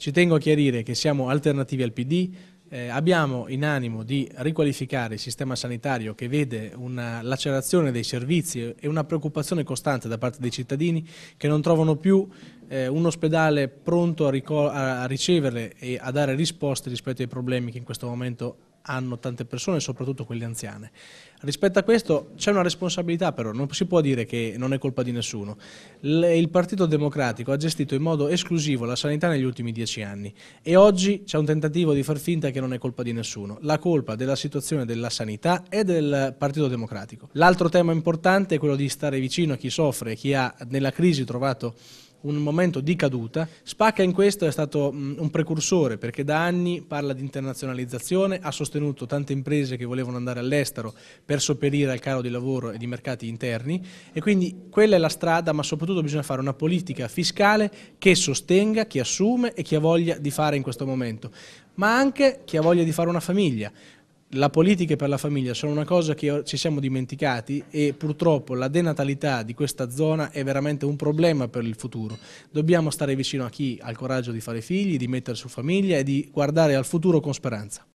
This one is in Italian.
Ci tengo a chiarire che siamo alternativi al PD, eh, abbiamo in animo di riqualificare il sistema sanitario che vede una lacerazione dei servizi e una preoccupazione costante da parte dei cittadini che non trovano più eh, un ospedale pronto a, a riceverle e a dare risposte rispetto ai problemi che in questo momento hanno tante persone, soprattutto quelle anziane. Rispetto a questo c'è una responsabilità però, non si può dire che non è colpa di nessuno. il Partito Democratico ha gestito in modo esclusivo la sanità negli ultimi dieci anni e oggi c'è un tentativo di far finta che non è colpa di nessuno. La colpa della situazione della sanità è del Partito Democratico. L'altro tema importante è quello di stare vicino a chi soffre, chi ha nella crisi trovato un momento di caduta. Spacca in questo è stato mm, un precursore perché da anni parla di internazionalizzazione, ha sostenuto tante imprese che volevano andare all'estero per sopperire al caro di lavoro e di mercati interni e quindi quella è la strada ma soprattutto bisogna fare una politica fiscale che sostenga chi assume e chi ha voglia di fare in questo momento, ma anche chi ha voglia di fare una famiglia la politica per la famiglia sono una cosa che ci siamo dimenticati e purtroppo la denatalità di questa zona è veramente un problema per il futuro. Dobbiamo stare vicino a chi ha il coraggio di fare figli, di mettere su famiglia e di guardare al futuro con speranza.